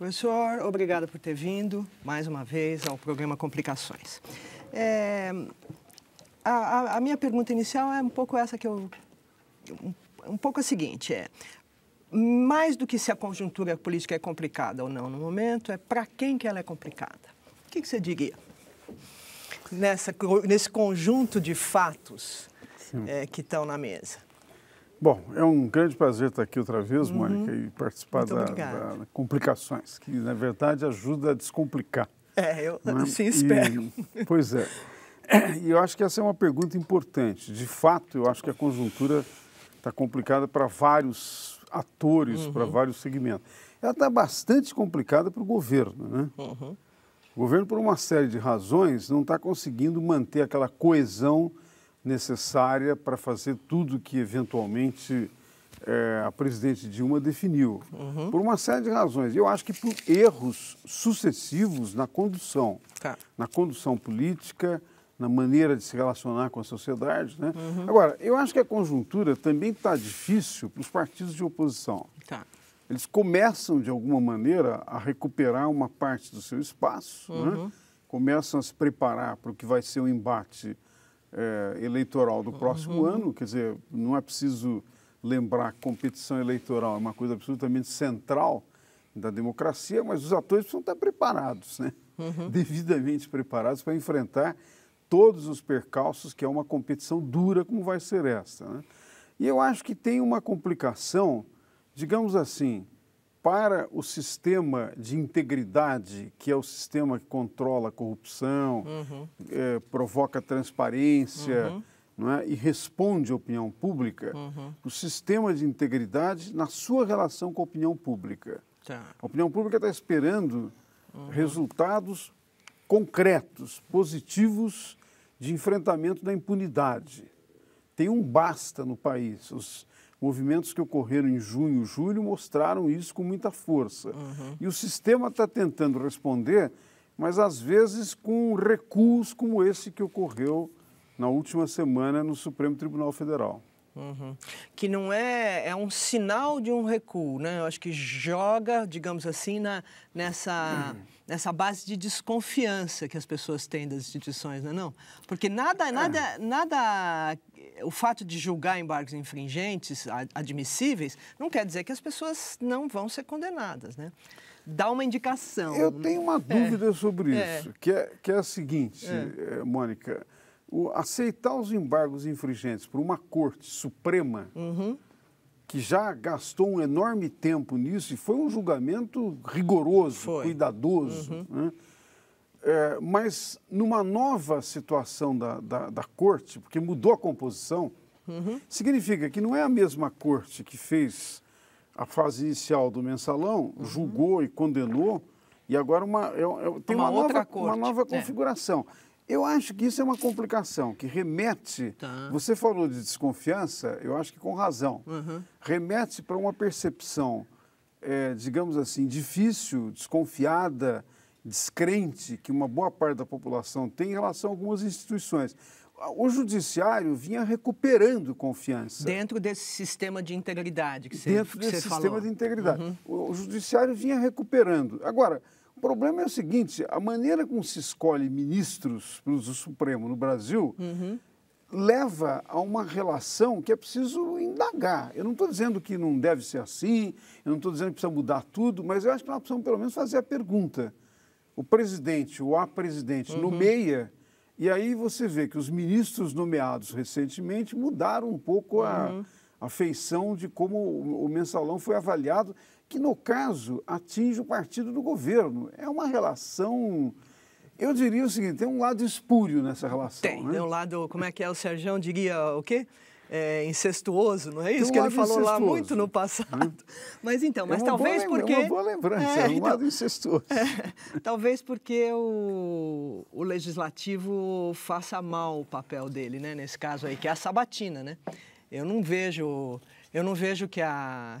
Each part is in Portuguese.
Professor, obrigada por ter vindo mais uma vez ao programa Complicações. É, a, a, minha pergunta inicial é um pouco essa que eu. Um, um pouco a seguinte: é. Mais do que se a conjuntura política é complicada ou não no momento, é para quem que ela é complicada. O que, que você diria? Nessa, nesse conjunto de fatos é, que estão na mesa. Bom, é um grande prazer estar aqui outra vez, uhum. Mônica, e participar das da complicações, que na verdade ajuda a descomplicar. É, eu né? sim espero. E, pois é. E eu acho que essa é uma pergunta importante. De fato, eu acho que a conjuntura está complicada para vários atores, uhum. para vários segmentos. Ela está bastante complicada para o governo, né? Uhum. O governo, por uma série de razões, não está conseguindo manter aquela coesão necessária para fazer tudo que eventualmente é, a presidente Dilma definiu, uhum. por uma série de razões. Eu acho que por erros sucessivos na condução, tá. na condução política, na maneira de se relacionar com a sociedade. Né? Uhum. Agora, eu acho que a conjuntura também está difícil para os partidos de oposição. Tá. Eles começam, de alguma maneira, a recuperar uma parte do seu espaço, né? uhum. né? começam a se preparar para o que vai ser o um embate é, eleitoral do próximo uhum. ano, quer dizer, não é preciso lembrar que competição eleitoral é uma coisa absolutamente central da democracia, mas os atores precisam estar preparados, né? Uhum. devidamente preparados para enfrentar todos os percalços que é uma competição dura como vai ser esta. Né? E eu acho que tem uma complicação, digamos assim, para o sistema de integridade, que é o sistema que controla a corrupção, uhum. é, provoca transparência uhum. é, e responde à opinião pública, uhum. o sistema de integridade na sua relação com a opinião pública. Tá. A opinião pública está esperando uhum. resultados concretos, positivos, de enfrentamento da impunidade. Tem um basta no país. Os, Movimentos que ocorreram em junho, julho mostraram isso com muita força. Uhum. E o sistema está tentando responder, mas às vezes com recuos como esse que ocorreu na última semana no Supremo Tribunal Federal. Uhum. Que não é, é um sinal de um recuo, né? Eu acho que joga, digamos assim, na, nessa, uhum. nessa base de desconfiança que as pessoas têm das instituições, não é não? Porque nada, é. nada, nada, o fato de julgar embargos infringentes admissíveis não quer dizer que as pessoas não vão ser condenadas, né? Dá uma indicação. Eu tenho uma é. dúvida é. sobre isso, é. Que, é, que é a seguinte, é. Eh, Mônica o, aceitar os embargos infringentes por uma Corte Suprema, uhum. que já gastou um enorme tempo nisso, e foi um julgamento rigoroso, foi. cuidadoso, uhum. né? é, mas numa nova situação da, da, da, Corte, porque mudou a composição, uhum. significa que não é a mesma Corte que fez a fase inicial do mensalão, uhum. julgou e condenou, e agora uma, é, é, tem uma, uma, nova, uma, nova, né? configuração. É. Eu acho que isso é uma complicação, que remete. Tá. Você falou de desconfiança, eu acho que com razão. Uhum. Remete para uma percepção, é, digamos assim, difícil, desconfiada, descrente, que uma boa parte da população tem em relação a algumas instituições o judiciário vinha recuperando confiança. Dentro desse sistema de integridade que você Dentro que desse sistema falou. de integridade. Uhum. o, judiciário vinha recuperando. Agora, o problema é o seguinte: a maneira como se escolhe ministros para o Supremo no Brasil uhum. leva a uma relação que é preciso indagar. Eu não estou dizendo que não deve ser assim, eu não estou dizendo que precisa mudar tudo, mas eu acho que nós precisamos pelo menos fazer a pergunta. O presidente, o a-presidente, uhum. nomeia. E aí você vê que os ministros nomeados recentemente mudaram um pouco a, uhum. a feição de como o mensalão foi avaliado que no caso atinge o partido do governo. É uma relação. Eu diria o seguinte: tem um lado espúrio nessa relação. Tem, né? tem um lado, como é que é o Sérgio? diria o quê? É, incestuoso, não é isso um que ele falou lá muito no né? passado. Mas então, mas é talvez boa, porque. É uma boa lembrança, é, é um então, lado incestuoso. É, talvez porque o, o legislativo faça mal o papel dele, né? Nesse caso aí, que é a sabatina, né? Eu não vejo, eu não vejo que a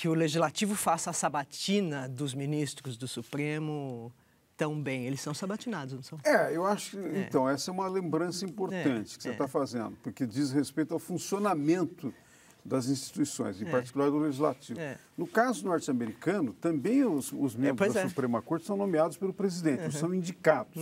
que o legislativo faça a sabatina dos ministros do Supremo tão bem. Eles são sabatinados, não são? É, eu acho. Que, é. Então, essa é uma lembrança importante é, que você é. está é. fazendo, porque diz respeito ao funcionamento das instituições, em é. particular do legislativo. É. No caso norte-americano, também os, os membros da Suprema Corte são nomeados pelo presidente, uhum. são indicados.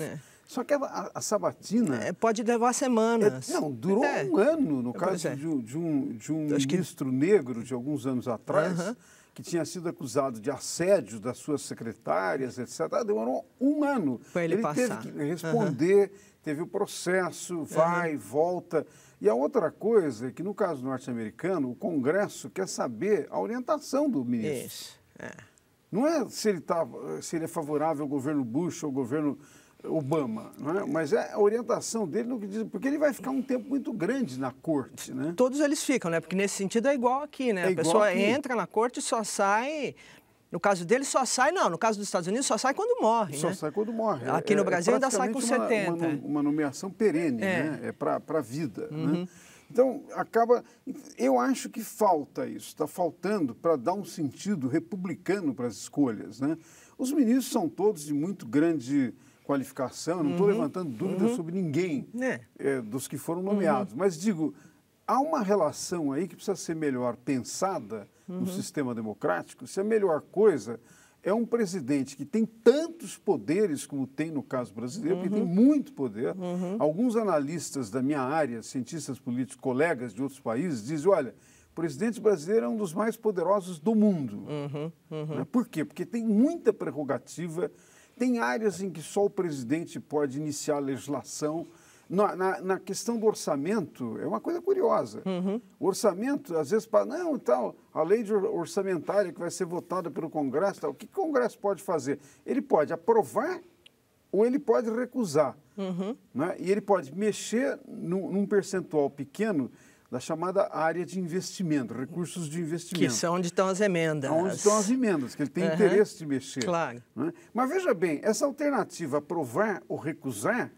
Só que a, a sabatina. É, pode levar semanas. É, não, durou é. um ano, no é, caso de, é. de, um, de um ministro que... negro de alguns anos atrás, que tinha sido acusado de assédio das suas secretárias, etc. Demorou um ano. Para ele, ele passar. teve que responder, teve o processo, vai, volta. E a outra coisa é que, no caso norte-americano, o Congresso quer saber a orientação do ministro. Isso. É. Não é se ele, tá, se ele é favorável ao governo Bush ou ao governo Obama, é? mas é a orientação dele no que diz, porque ele vai ficar um tempo muito grande na corte, né? Todos eles ficam, né? Porque nesse sentido é igual aqui, né? É a pessoa aqui. entra na corte e só sai no caso dele, só sai, não. No caso dos Estados Unidos, só sai quando morre. Só né? sai quando morre. Aqui no é, é Brasil é ainda sai com 70. Uma, uma, uma nomeação perene, é. né? É para a vida. Né? Uhum. Né? Então, acaba. Eu acho que falta isso, está faltando para dar um sentido republicano para as escolhas. Né? Os ministros são todos de muito grande qualificação, não estou uhum. levantando dúvidas uhum. sobre ninguém é. É, dos que foram nomeados, uhum. mas digo, há uma relação aí que precisa ser melhor pensada no uhum. sistema democrático, se a melhor coisa é um presidente que tem tantos poderes como tem no caso brasileiro, uhum. porque tem muito poder. Uhum. Alguns analistas da minha área, cientistas políticos, colegas de outros países, dizem: olha, o presidente brasileiro é um dos mais poderosos do mundo. Uhum. uhum. Né? Por quê? Porque tem muita prerrogativa tem áreas em que só o presidente pode iniciar a legislação. Na, na, na questão do orçamento, é uma coisa curiosa. Uhum. O orçamento, às vezes, para não, tal, a lei orçamentária que vai ser votada pelo Congresso, tal, o que o Congresso pode fazer? Ele pode aprovar ou ele pode recusar. Uhum. Né? E ele pode mexer num, num percentual pequeno da chamada área de investimento, recursos de investimento. Que são onde estão as emendas. Onde estão as emendas, que ele tem uhum. interesse de mexer. Claro. Né? Mas veja bem, essa alternativa aprovar ou recusar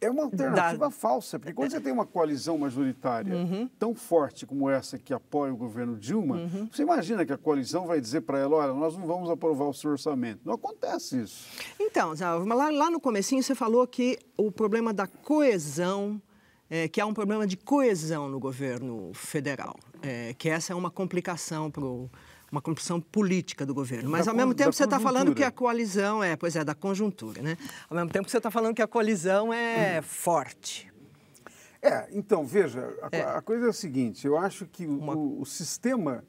é uma alternativa da... falsa, porque quando você tem uma coalizão majoritária uhum. tão forte como essa que apoia o governo Dilma, uhum. você imagina que a coalizão vai dizer para ela, olha, nós não vamos aprovar o seu orçamento. Não acontece isso. Então, lá, lá no comecinho você falou que o problema da coesão é, que há um problema de coesão no governo federal, é, que essa é uma complicação para uma compulsão política do governo. Mas, da ao mesmo tempo, você está falando que a coalizão é, pois é, da conjuntura, né? Ao mesmo tempo você está falando que a coalizão é hum. forte. É, então, veja, a, é. a, coisa é a seguinte, eu acho que o, uma... o, o sistema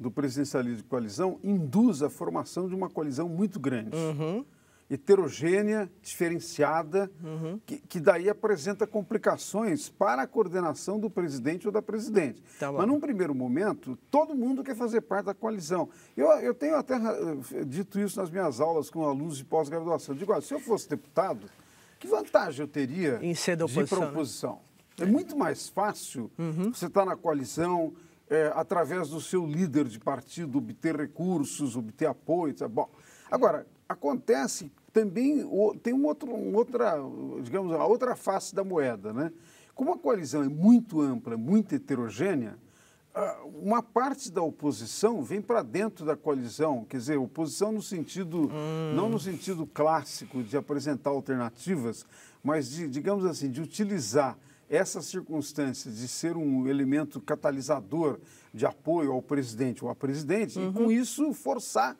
do presidencialismo de coalizão induz a formação de uma coalizão muito grande. Uhum heterogênea, diferenciada, uhum. que, que, daí apresenta complicações para a coordenação do presidente ou da presidente. Tá Mas num primeiro momento, todo mundo quer fazer parte da coalizão. Eu, eu tenho até eh, dito isso nas minhas aulas com alunos de pós-graduação. Digo, olha, se eu fosse deputado, que vantagem eu teria em ser oposição, de ir para oposição? Né? É muito mais fácil uhum. você estar tá na coalizão, é, através do seu líder de partido, obter recursos, obter apoio. Tá? Bom, agora, Acontece também, tem um outro, um outra, digamos, a outra face da moeda, né? Como a coalizão é muito ampla, muito heterogênea, ah, uma parte da oposição vem para dentro da coalizão, quer dizer, oposição no sentido, hum. não no sentido clássico de apresentar alternativas, mas de, digamos assim, de utilizar essa circunstância de ser um elemento catalisador de apoio ao presidente ou à presidente, uhum. e com uhum. isso forçar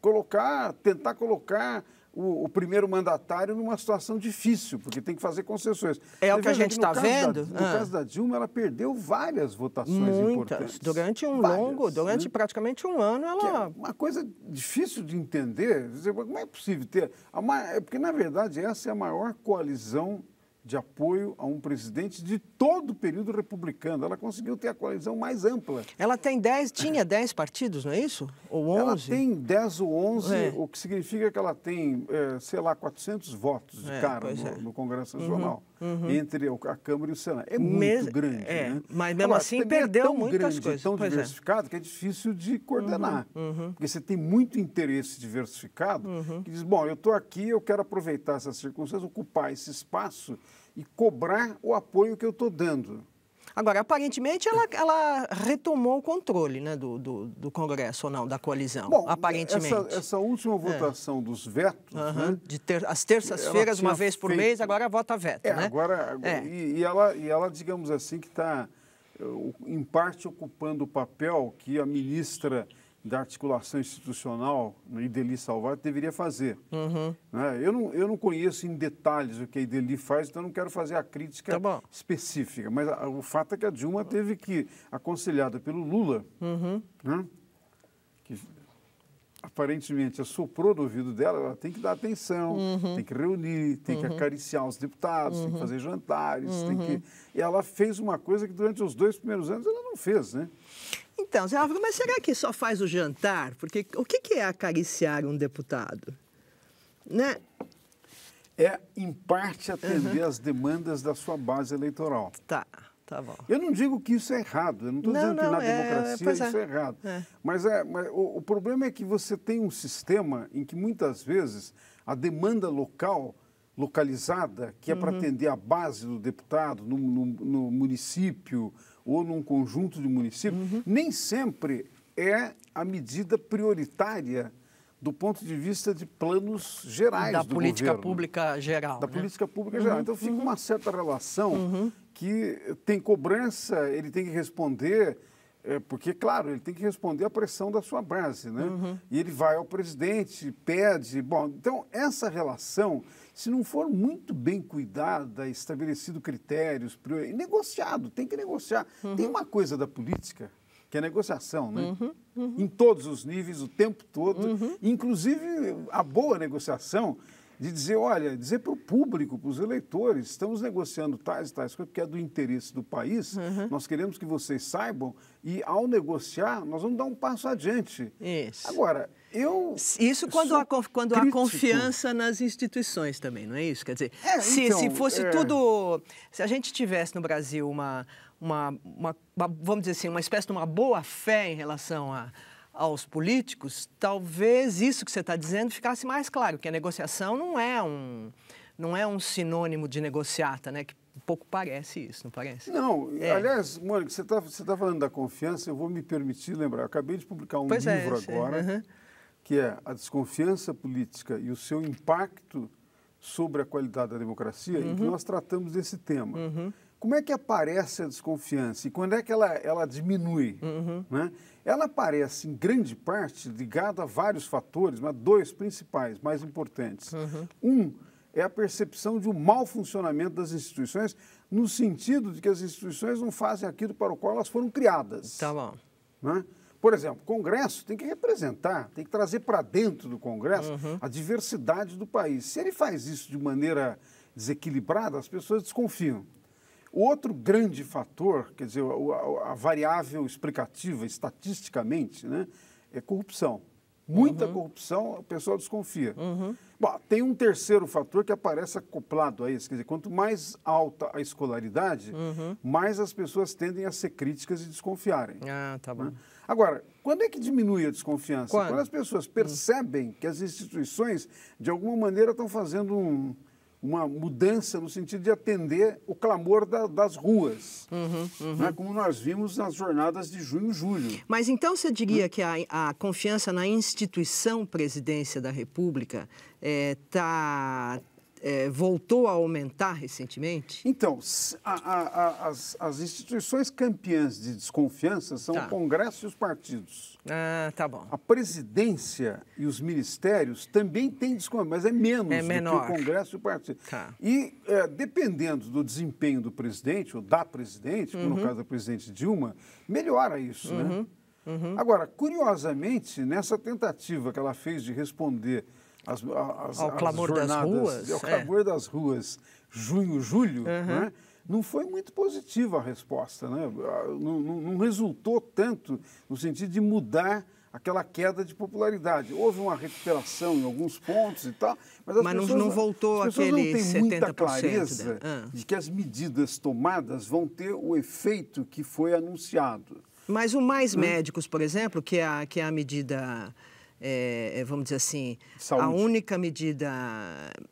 colocar, tentar colocar o, o, primeiro mandatário numa situação difícil, porque tem que fazer concessões. É Você o que a gente está vendo. Da, no ah. caso da Dilma, ela perdeu várias votações Muitas. importantes. Durante um várias, longo, durante né? praticamente um ano, é ela. É uma coisa difícil de entender. Como é possível ter. Uma, é porque, na verdade, essa é a maior coalizão de apoio a um presidente de todo o período republicano. Ela conseguiu ter a coalizão mais ampla. Ela tem 10, tinha 10 partidos, não é isso? Ou 11? Ela tem 10 ou 11, é. o que significa que ela tem, é, sei lá, 400 votos de é, cara no, é. no, Congresso Nacional. Uhum uhum. entre a Câmara e o Senado. É muito Mes... grande. É, né? Mas mesmo Agora, assim é perdeu é tão muitas grande, coisas. tão pois é. diversificado é. que é difícil de coordenar. Uhum, uhum. Porque você tem muito interesse diversificado uhum. que diz, bom, eu estou aqui, eu quero aproveitar essas circunstâncias, ocupar esse espaço e cobrar o apoio que eu estou dando. Agora, aparentemente, ela, ela retomou o controle né, do, do, do Congresso, ou não, da coalizão. Bom, aparentemente. Essa, essa última é. votação é. dos vetos. Uhum. Né, De ter, as terças-feiras, uma vez por feito... mês, agora vota veto. É, né? agora, é. E, e, ela, e ela, digamos assim, que está, eh, em parte, ocupando o papel que a ministra da articulação institucional no Ideli Salvar deveria fazer. Uhum. Né? Eu, não, eu não conheço em detalhes o que a Ideli faz, então não quero fazer a crítica tá específica. Mas a, ah, o fato é que a Dilma teve que, aconselhada pelo Lula, uhum. né? aparentemente assoprou do ouvido dela, ela tem que dar atenção, uhum. tem que reunir, tem uhum. que acariciar os deputados, uhum. tem que uhum. fazer jantares, tem que... Uhum. E ela fez uma coisa que durante os dois primeiros anos ela não fez, né? Então, Zé Álvaro, mas será que só faz o jantar? Porque o que é acariciar um deputado? Né? É, em parte, atender às uhum. demandas da sua base eleitoral. Tá. Tá bom. Eu não digo que isso é errado, eu não estou dizendo não, que na é, democracia é, isso é errado. É. Mas, é, mas o, o problema é que você tem um sistema em que muitas vezes a demanda local localizada, que é uhum. para atender a base do deputado no, no, no, município ou num conjunto de municípios, uhum. nem sempre é a medida prioritária do ponto de vista de planos gerais da política governo, pública geral. Da né? política pública geral. Uhum. Então fica uma uhum. certa relação uhum que tem cobrança, ele tem que responder, é, porque, claro, ele tem que responder à pressão da sua base, né? Uhum. E ele vai ao presidente, pede. Bom, então, essa relação, se não for muito bem cuidada, estabelecido critérios, negociado, tem que negociar. Uhum. Tem uma coisa da política que é negociação, né? Uhum, uhum. Em todos os níveis, o tempo todo. Uhum. Inclusive, a boa negociação de dizer, olha, dizer para o público, para os eleitores, estamos negociando tais e tais coisas, porque é do interesse do país, uhum. nós queremos que vocês saibam, e ao negociar, nós vamos dar um passo adiante. Isso. Agora, eu. Isso quando, há, quando há confiança nas instituições também, não é isso? Quer dizer, é, se, então, se fosse é... tudo. Se a gente tivesse no Brasil uma, uma, uma, uma, vamos dizer assim, uma espécie de uma boa fé em relação a aos políticos, talvez isso que você está dizendo ficasse mais claro, que a negociação não é um, não é um sinônimo de negociata, né? Que pouco parece isso, não parece? Não, é. aliás, Mônica, você está você tá falando da confiança, eu vou me permitir lembrar, eu acabei de publicar um pois é, livro é, agora, uhum. que é A Desconfiança Política e o Seu Impacto sobre a Qualidade da Democracia, uhum. em que uhum. nós tratamos desse tema. Uhum. Como é que aparece a desconfiança e quando é que ela, ela diminui? Uhum. Né? Ela aparece, em grande parte, ligada a vários fatores, mas dois principais, mais importantes. Uhum. Um é a percepção de um mau funcionamento das instituições, no sentido de que as instituições não fazem aquilo para o qual elas foram criadas. Tá bom. Né? Por exemplo, o Congresso tem que representar, tem que trazer para dentro do Congresso uhum. a diversidade do país. Se ele faz isso de maneira desequilibrada, as pessoas desconfiam. O outro grande fator, quer dizer, a, a variável explicativa estatisticamente, né, é corrupção. Muita uhum. corrupção, o pessoal desconfia. Uhum. Bom, tem um terceiro fator que aparece acoplado a isso. Quer dizer, quanto mais alta a escolaridade, uhum. mais as pessoas tendem a ser críticas e desconfiarem. Ah, tá né. bom. Né? Agora, quando é que diminui a desconfiança? Quando, quando as pessoas hum. percebem que as instituições, de alguma maneira, estão fazendo um uma mudança no sentido de atender o clamor da, das ruas, uhum, uhum. Né, como nós vimos nas jornadas de junho e julho. Mas então você diria uhum. que a, a, confiança na instituição presidência da República é, tá, é, voltou a aumentar recentemente? Então, a, a, as, as, instituições campeãs de desconfiança são tá. o Congresso e os partidos. Ah, tá bom. A presidência e os ministérios também têm desconto, mas é menos é menor. do que o Congresso e o Partido. Tá. E é, dependendo do desempenho do presidente ou da presidente, uhum. no caso da presidente Dilma, melhora isso, né? uhum. né? Uhum. Agora, curiosamente, nessa tentativa que ela fez de responder às, às, ao as clamor das ruas, ao é. clamor das ruas, junho, julho, uhum. né? não foi muito positiva a resposta, né? Ah, não, não, não resultou tanto no sentido de mudar aquela queda de popularidade. Houve uma recuperação em alguns pontos e tal, mas as mas pessoas, não voltou as pessoas aquele não têm muita né? clareza ah. de que as medidas tomadas vão ter o efeito que foi anunciado. Mas o Mais né? Médicos, por exemplo, que é a, que é a medida é, vamos dizer assim, Saúde. a única medida,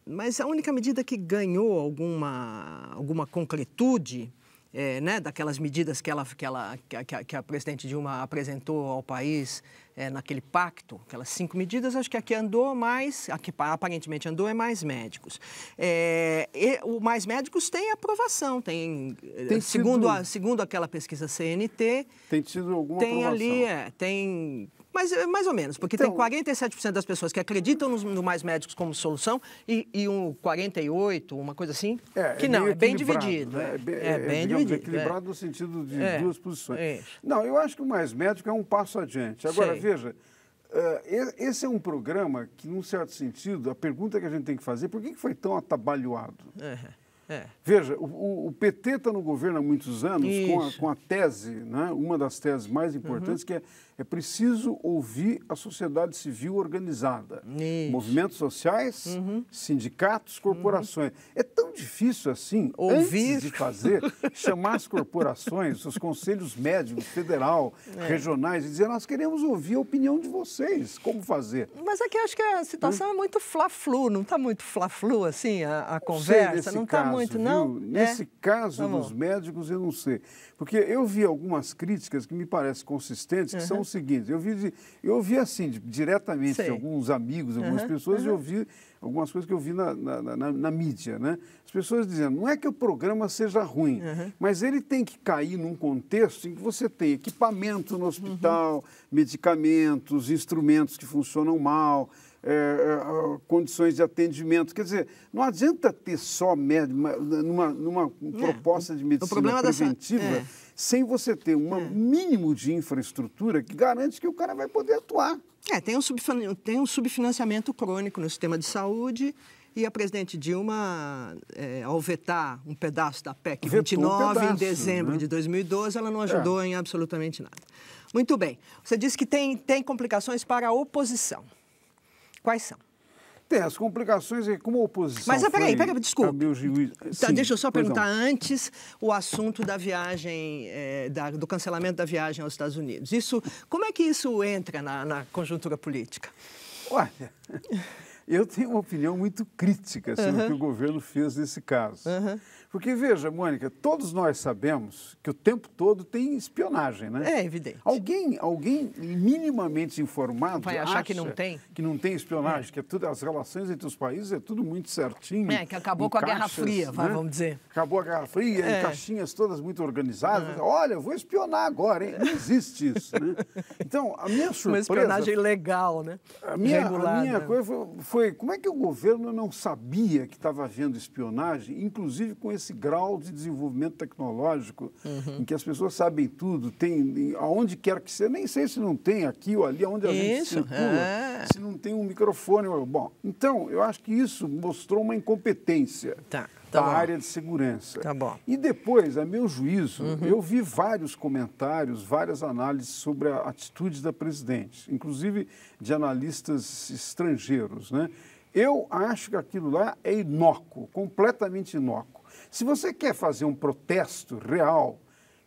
mas a única medida que ganhou alguma, alguma concretude é, né, daquelas medidas que, ela, que, ela, que, a, que a presidente Dilma apresentou ao país é, naquele pacto, aquelas cinco medidas, acho que que andou mais, a que aparentemente andou é mais médicos. É, o mais médicos tem aprovação, tem, tem segundo, a, segundo aquela pesquisa CNT, tem tido alguma tem aprovação. ali, é, tem mas eh, mais ou menos, porque então... tem 47% das pessoas que acreditam nos, no mais médicos como solução e, e um 48%, uma coisa assim, é, que é não, é bem dividido. Né? É, é bem, é, é bem dividido. Equilibrado é. no sentido de duas posições. Não, eu acho que o mais médico é um passo adiante. Agora, Sei. veja, uh, esse é um programa que, num certo sentido, a pergunta que a gente tem que fazer, por que foi tão atabalhoado? É. Veja, o, o PT está no governo há muitos anos com a, com a tese, né? uma das teses mais importantes, uhum. que é é preciso ouvir a sociedade civil organizada. Isso. Movimentos sociais, uhum. sindicatos, uhum. corporações. Uhum. É tão difícil assim, ouvir. antes de fazer, chamar as corporações, os conselhos médicos, federal, é. regionais, e dizer, nós queremos ouvir a opinião de vocês, como fazer. Mas é acho que a situação hum? é muito flaflu. não está muito flaflu assim a, a conversa? não está muito, viu? não? Nesse é? caso tá dos médicos, eu não sei. Porque eu vi algumas críticas que me parecem consistentes, que uhum. são seguinte, eu vi, eu vi assim, diretamente, Sei. alguns amigos, algumas uhum, pessoas, uhum. eu vi algumas coisas que eu vi na, na, na, na mídia, né? As pessoas dizendo, não é que o programa seja ruim, uhum. mas ele tem que cair num contexto em que você tem equipamento no hospital, uhum. medicamentos, instrumentos que funcionam mal, é, é, condições de atendimento. Quer dizer, não adianta ter só médico, numa, numa é, proposta de medicina preventiva, dessa... É. sem você ter um é. mínimo de infraestrutura que garante que o cara vai poder atuar. É, tem um, tem um subfinanciamento crônico no sistema de saúde e a presidente Dilma é, vetar um pedaço da PEC Vetou 29 um pedaço, em dezembro né? de 2012, ela não ajudou é. em absolutamente nada. Muito bem. Você disse que tem, tem complicações para a oposição. Quais são? Tem as complicações é como a oposição. Mas ah, peraí, peraí, desculpa. Juiz... Tá, deixa eu só perguntar não. antes o assunto da viagem, é, da, do cancelamento da viagem aos Estados Unidos. Isso, como é que isso entra na, na conjuntura política? Olha. Eu tenho uma opinião muito crítica sobre uhum. o que o governo fez nesse caso. Uhum. Porque, veja, Mônica, todos nós sabemos que o tempo todo tem espionagem, né? É evidente. Alguém, alguém minimamente informado vai achar acha que não tem? Que não tem espionagem, é. que é tudo, as relações entre os países é tudo muito certinho. É, que acabou com caixas, a Guerra Fria, né? vamos dizer. Acabou a Guerra Fria, é. em caixinhas todas muito organizadas. É. Olha, vou espionar agora, hein? Não existe isso, né? Então, a minha surpresa... Uma espionagem legal, né? A minha, Regular, a minha né? coisa foi, foi foi como é que o governo não sabia que estava havendo espionagem, inclusive com esse grau de desenvolvimento tecnológico, uhum. em que as pessoas sabem tudo, tem aonde quer que seja, nem sei se não tem aqui ou ali, aonde a isso. gente circula, ah. se não tem um microfone. Bom, então, eu acho que isso mostrou uma incompetência. Tá tá da bom. área de segurança. Tá bom. E depois, a meu juízo, uhum. eu vi vários comentários, várias análises sobre a atitude da presidente, inclusive de analistas estrangeiros. Né? Eu acho que aquilo lá é inócuo, completamente inócuo. Se você quer fazer um protesto real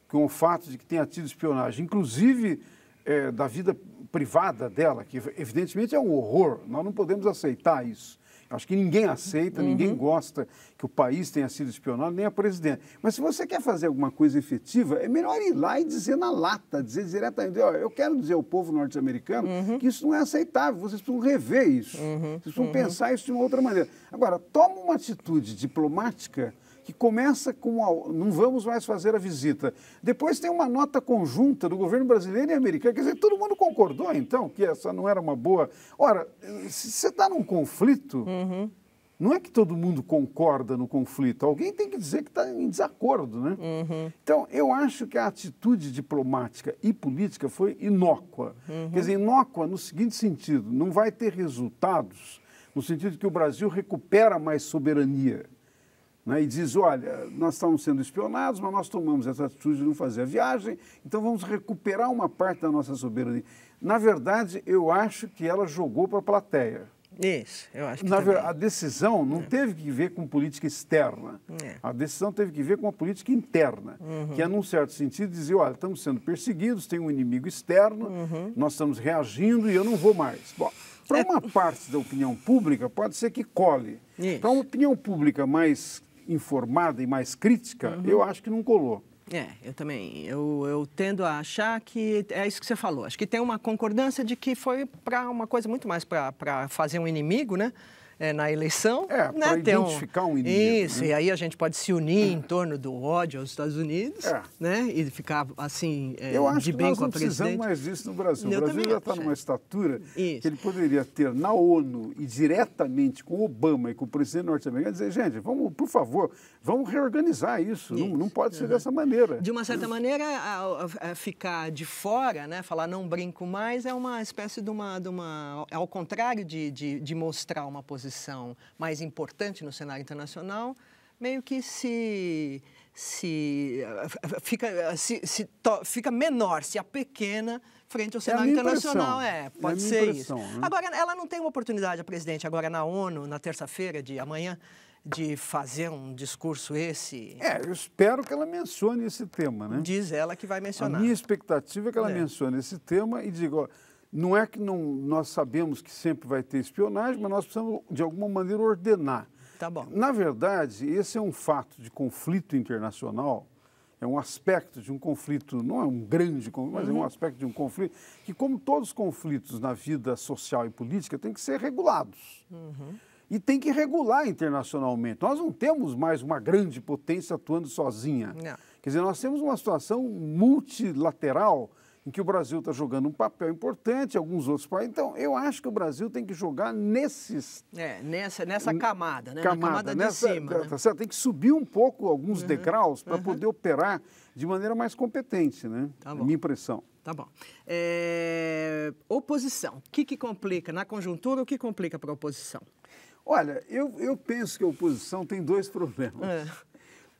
com o fato de que tenha tido espionagem, inclusive é, da vida privada dela, que evidentemente é um horror, nós não podemos aceitar isso. Acho que ninguém aceita, uhum. ninguém gosta que o país tenha sido espionado, nem a presidente. Mas se você quer fazer alguma coisa efetiva, é melhor ir lá e dizer na lata, dizer diretamente, olha, eu quero dizer ao povo norte-americano uhum. que isso não é aceitável, vocês precisam rever isso, uhum. vocês precisam uhum. pensar isso de uma outra maneira. Agora, toma uma atitude diplomática que começa com a, não vamos mais fazer a visita. Depois tem uma nota conjunta do governo brasileiro e americano. Quer dizer, todo mundo concordou, então, que essa não era uma boa. Ora, se você está num conflito, uhum. não é que todo mundo concorda no conflito. Alguém tem que dizer que está em desacordo, né? Uhum. Então, eu acho que a atitude diplomática e política foi inócua. Uhum. Quer dizer, inócua no seguinte sentido: não vai ter resultados no sentido de que o Brasil recupera mais soberania né, e diz: olha, nós estamos sendo espionados, mas nós tomamos essa atitude de não fazer a viagem, então vamos recuperar uma parte da nossa soberania. Na verdade, eu acho que ela jogou para a plateia. Isso, eu acho que Na A decisão não é. teve que ver com política externa. É. A decisão teve que ver com a política interna, uhum. que é, num certo sentido, dizer, olha, estamos sendo perseguidos, tem um inimigo externo, uhum. nós estamos reagindo e eu não vou mais. Bom, para é. uma parte da opinião pública, pode ser que cole. Para uma opinião pública mais informada e mais crítica, uhum. eu acho que não colou. É, eu também. Eu, eu tendo a achar que é isso que você falou. Acho que tem uma concordância de que foi para uma coisa muito mais para fazer um inimigo, né? é, na eleição. É, né, para identificar um... um, inimigo. Isso, né? e aí a gente pode se unir em torno do ódio aos Estados Unidos, é. né? E ficar, assim, é, Eu acho de bem que nós com a não precisamos mais disso no Brasil. Eu o Brasil já está numa estatura isso. que ele poderia ter na ONU e diretamente com Obama e com o presidente norte-americano dizer, gente, vamos, por favor, vamos reorganizar isso. isso. Não, não, pode ser uhum. dessa maneira. De uma certa isso. maneira, a, a, a ficar de fora, né? Falar não brinco mais é uma espécie de uma... De uma ao contrário de, de, de mostrar uma posição posição mais importante no cenário internacional, meio que se se eh, fica se, se to, fica menor, se a pequena frente ao é cenário é internacional é, pode é ser isso. Né? Agora ela não tem uma oportunidade, a presidente agora na ONU na terça-feira de amanhã de fazer um discurso esse. É, eu espero que ela mencione esse tema, né? Diz ela que vai mencionar. A minha expectativa é que ela é. mencione esse tema e diga, ó, não é que não, nós sabemos que sempre vai ter espionagem, mas nós precisamos, de alguma maneira, ordenar. Tá bom. Na verdade, esse é um fato de conflito internacional, é um aspecto de um conflito, não é um grande conflito, mas uhum. é um uhum. aspecto de um conflito, que, como todos os conflitos na vida social e política, tem que ser regulados. Uhum. E tem que regular internacionalmente. Nós não temos mais uma grande potência atuando sozinha. Não. Quer dizer, nós temos uma situação multilateral em que o Brasil está jogando um papel importante, alguns outros países. Então, eu acho que o Brasil tem que jogar nesses. É, nessa, nessa camada, né? Camada, camada nessa, de cima. Né? Tá, né? Tem que subir um pouco alguns uhum, degraus para uhum. poder operar de maneira mais competente, né? Tá é bom. Minha impressão. Tá bom. É... Oposição. O que, que complica? Na conjuntura, o que complica para a oposição? Olha, eu, eu penso que a oposição tem dois problemas. É.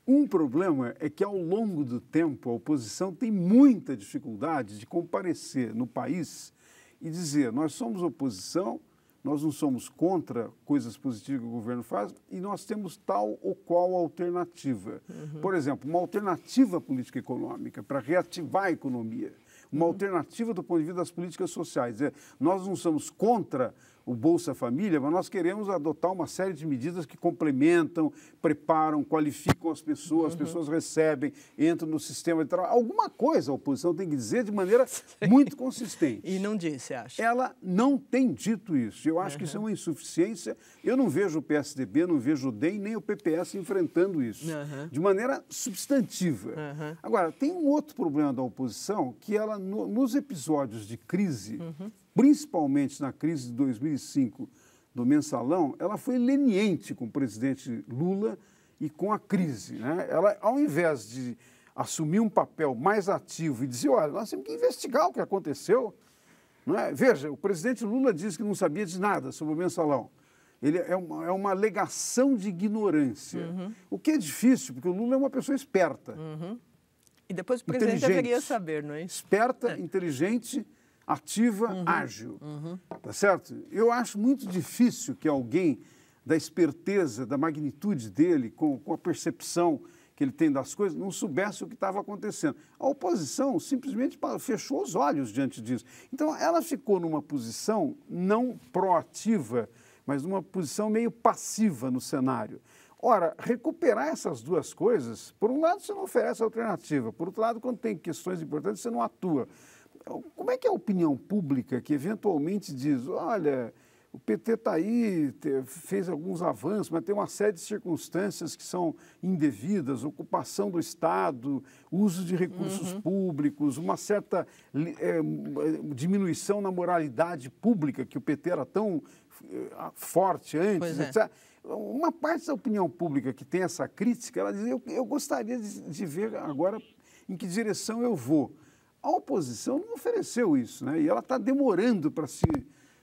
Um problema é que, ao longo do tempo, a oposição tem muita dificuldade de comparecer no país e dizer: nós somos oposição, nós não somos contra coisas positivas que o governo faz e nós temos tal ou qual alternativa. Uhum. Por exemplo, uma alternativa política econômica para reativar a economia, uma alternativa do ponto de vista das políticas sociais. É, nós não somos contra o Bolsa Família, mas nós queremos adotar uma série de medidas que complementam, preparam, qualificam as pessoas, uhum. as pessoas recebem, entram no sistema de trabalho. Alguma coisa a oposição tem que dizer de maneira muito consistente. E não disse, acho. Ela não tem dito isso. Eu acho uhum. que isso é uhum. uma insuficiência. Eu não vejo o PSDB, não vejo o DEM, nem o PPS enfrentando isso uhum. de maneira substantiva. Uhum. Agora, tem um outro problema da oposição que ela, no, nos episódios de crise, uhum principalmente na crise de 2005 do mensalão, ela foi leniente com o presidente Lula e com a crise. Né? Ela, ao invés de assumir um papel mais ativo e dizer, olha, nós temos que investigar o que aconteceu. É? Veja, o presidente Lula disse que não sabia de nada sobre o mensalão. Ele é uma, é uma alegação de ignorância. Uhum. O que é difícil, porque o Lula é uma pessoa esperta. Uhum. E depois o presidente deveria saber, não é? Esperta, é. inteligente ativa, uhum, ágil. Uhum. Tá certo? Eu acho muito difícil que alguém da esperteza, da magnitude dele, com, com a percepção que ele tem das coisas, não soubesse o que estava acontecendo. A oposição simplesmente fechou os olhos diante disso. Então, ela ficou numa posição não proativa, mas numa posição meio passiva no cenário. Ora, recuperar essas duas coisas, por um lado, você não oferece alternativa, por outro lado, quando tem questões importantes, você não atua. Então, como é que é a opinião pública que eventualmente diz, olha, o PT está aí, fez alguns avanços, mas tem uma série de circunstâncias que são indevidas, ocupação do Estado, uso de recursos uhum. públicos, uma certa é, diminuição na moralidade pública que o PT era tão eh, forte antes, é. Uma parte da opinião pública que tem essa crítica, ela diz, eu, eu gostaria de, de ver agora em que direção eu vou. A oposição não ofereceu isso, né? E ela está demorando para se.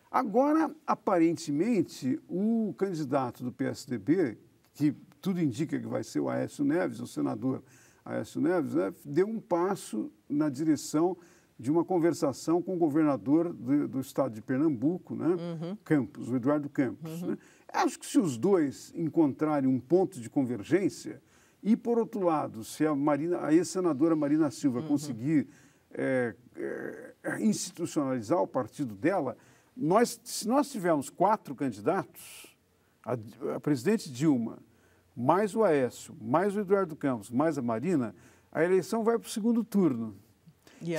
Agora, aparentemente, o candidato do PSDB, que tudo indica que vai ser o Aécio Neves, o senador Aécio Neves, né, deu um passo na direção de uma conversação com o governador do, do estado de Pernambuco, né? Uhum. Campos, o Eduardo Campos. Uhum. Né? Acho que se os dois encontrarem um ponto de convergência, e por outro lado, se a, Marina, a ex-senadora Marina Silva uhum. conseguir é, é, institucionalizar o partido dela, nós, se nós tivermos quatro candidatos, a, a presidente Dilma, mais o Aécio, mais o Eduardo Campos, mais a Marina, a eleição vai para o segundo turno.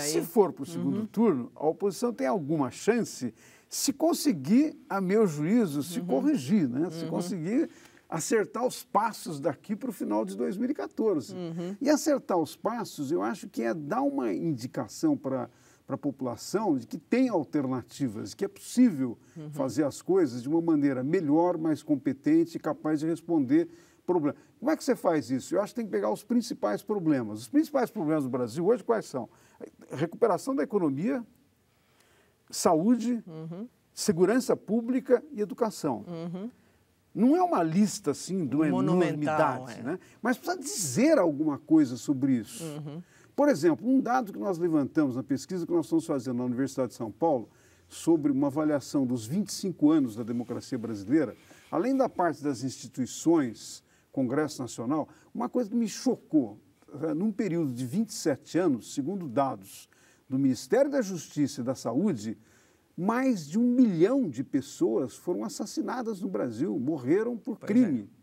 Se for para o segundo uhum. turno, a oposição tem alguma chance se conseguir, a meu juízo, se uhum. corrigir, né? se uhum. conseguir acertar os passos daqui para o final de 2014. Uhum. E acertar os passos, eu acho que é dar uma indicação para para a população de que tem alternativas, que é possível uhum. fazer as coisas de uma maneira melhor, mais competente e capaz de responder problemas. Como é que você faz isso? Eu acho que tem que pegar os principais problemas. Os principais problemas do Brasil hoje quais são? Recuperação da economia, saúde, uhum. segurança pública e educação. Uhum. Não é uma lista assim de uma enormidade, é. né? mas precisa dizer alguma coisa sobre isso. Uhum. Por exemplo, um dado que nós levantamos na pesquisa que nós estamos fazendo na Universidade de São Paulo sobre uma avaliação dos 25 anos da democracia brasileira, além da parte das instituições, Congresso Nacional, uma coisa que me chocou, é, num período de 27 anos, segundo dados do Ministério da Justiça e da Saúde, mais de um milhão de pessoas foram assassinadas no Brasil, morreram por pois crime. É.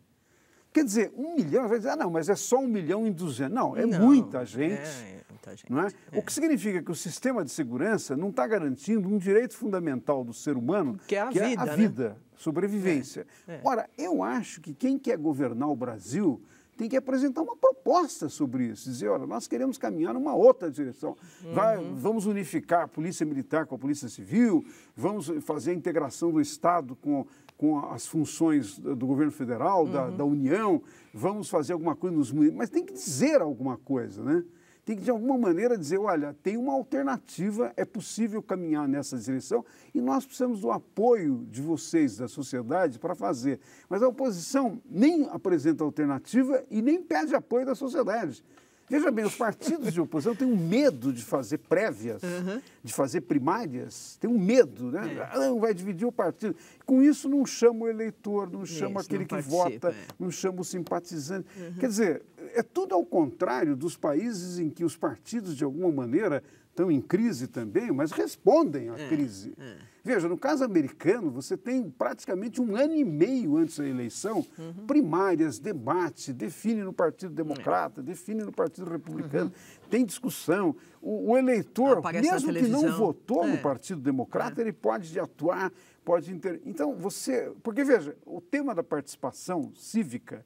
Quer dizer, um milhão, vai dizer, ah, não, mas é só um milhão e duzentos. Não, é não, muita é gente. É, muita gente. Não é? é? O que significa que o sistema de segurança não está garantindo um direito fundamental do ser humano, que é a que vida, é a vida né? sobrevivência. É, é. Ora, eu acho que quem quer governar o Brasil tem que apresentar uma proposta sobre isso, dizer, olha, nós queremos caminhar numa outra direção. Vai, uhum. Vamos unificar a Polícia Militar com a Polícia Civil, vamos fazer a integração do Estado com, com as funções do governo federal, da, uhum. da União, vamos fazer alguma coisa nos municípios, mas tem que dizer alguma coisa, né? tem que, de alguma maneira, dizer: olha, tem uma alternativa, é possível caminhar nessa direção e nós precisamos do apoio de vocês, da sociedade, para fazer. Mas a oposição nem apresenta alternativa e nem pede apoio da sociedade. Veja bem, os partidos de oposição têm um medo de fazer prévias, uhum. de fazer primárias, têm um medo, né? É. Ah, não, vai dividir o partido. Com isso, não chama o eleitor, não chama isso, aquele não que vota, é. não chama o simpatizante. Uhum. Quer dizer, é tudo ao contrário dos países em que os partidos, de alguma maneira, estão em crise também, mas respondem à é, crise. É. Veja, no caso americano, você tem praticamente um ano e meio antes da eleição, uhum. primárias, debate, define no Partido Democrata, é. define no Partido uhum. Republicano, uhum. tem discussão. O, o eleitor, Aparece mesmo que não votou é. no Partido Democrata, é. ele pode atuar, pode... Inter... Então, você... Porque, veja, o tema da participação cívica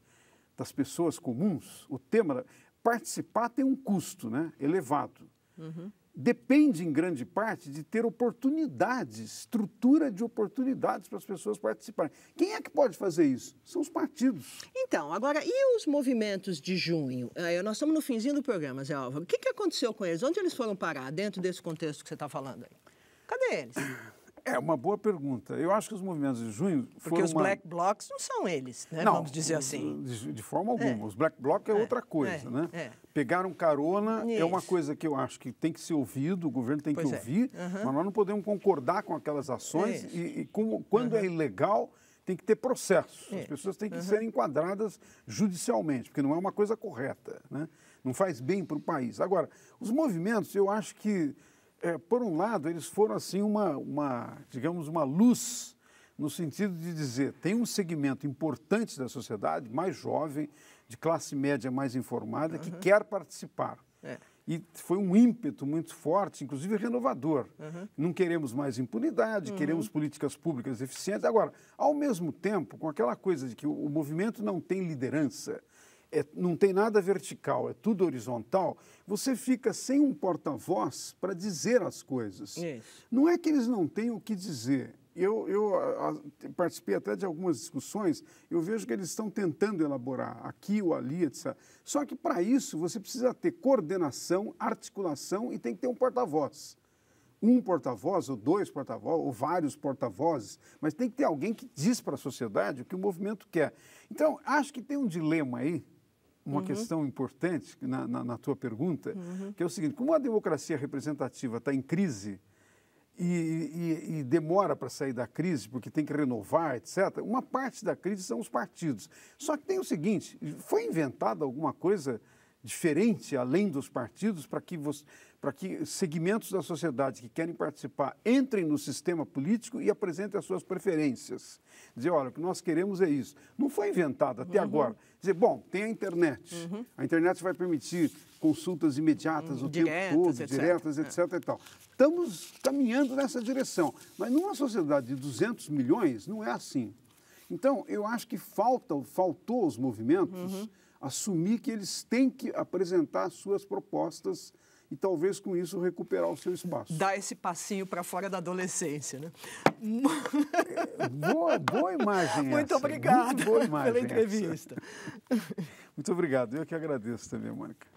das pessoas comuns, o tema participar tem um custo, né, elevado. Uhum. Depende em grande parte de ter oportunidades, estrutura de oportunidades para as pessoas participarem. Quem é que pode fazer isso? São os partidos. Então, agora, e os movimentos de junho? É, nós estamos no finzinho do programa, Zé Álvaro. O que, que aconteceu com eles? Onde eles foram parar dentro desse contexto que você está falando aí? Cadê eles? É uma boa pergunta. Eu acho que os movimentos de junho Porque foram. os uma... black blocs não são eles, né? Não, Vamos dizer assim. De, de forma é. alguma. É. Os black blocs é, é, outra coisa, é. né? É. Pegaram carona Isso. é uma coisa que eu acho que tem que ser ouvido, o governo tem pois que é. ouvir, uhum. mas nós não podemos concordar com aquelas ações é e, e quando uhum. é ilegal tem que ter processo. As pessoas têm que uhum. ser enquadradas judicialmente, porque não é uma coisa correta, né? Não faz bem para o país. Agora, os movimentos, eu acho que é, por um lado, eles foram assim uma, uma, digamos, uma luz no sentido de dizer, tem um segmento importante da sociedade, mais jovem, de classe média mais informada, uhum. que quer participar. É. E foi um ímpeto muito forte, inclusive renovador. Uhum. Não queremos mais impunidade, uhum. queremos políticas públicas eficientes. Agora, ao mesmo tempo, com aquela coisa de que o movimento não tem liderança, é, não tem nada vertical, é tudo horizontal, você fica sem um porta-voz para dizer as coisas. Isso. Não é que eles não têm o que dizer. Eu, eu a, participei até de algumas discussões, eu vejo que eles estão tentando elaborar aqui ou ali, etc. Só que para isso você precisa ter coordenação, articulação e tem que ter um porta-voz um porta-voz, ou dois porta-vozes, ou vários porta-vozes, mas tem que ter alguém que diz para a sociedade o que o movimento quer. Então, acho que tem um dilema aí uma uhum. questão importante na, na, na tua pergunta, uhum. que é o seguinte: como a democracia representativa está em crise e, e, e demora para sair da crise, porque tem que renovar, etc., uma parte da crise são os partidos. Só que tem o seguinte: foi inventada alguma coisa diferente além dos partidos para que você para que segmentos da sociedade que querem participar entrem no sistema político e apresentem as suas preferências. Dizer, olha, o que nós queremos é isso. Não foi inventado até uhum. agora. Dizer, bom, tem a internet. Uhum. A internet vai permitir consultas imediatas hum, o diretas, tempo todo, etc. diretas, etc. É. E tal. Estamos caminhando nessa direção. Mas numa sociedade de 200 milhões, não é assim. Então, eu acho que falta, faltou aos movimentos uhum. assumir que eles têm que apresentar suas propostas e talvez com isso recuperar o seu espaço. Dar esse passinho para fora da adolescência, né? É, boa, boa imagem. Muito essa. obrigada Muito boa imagem pela entrevista. Essa. Muito obrigado. Eu que agradeço também, Mônica.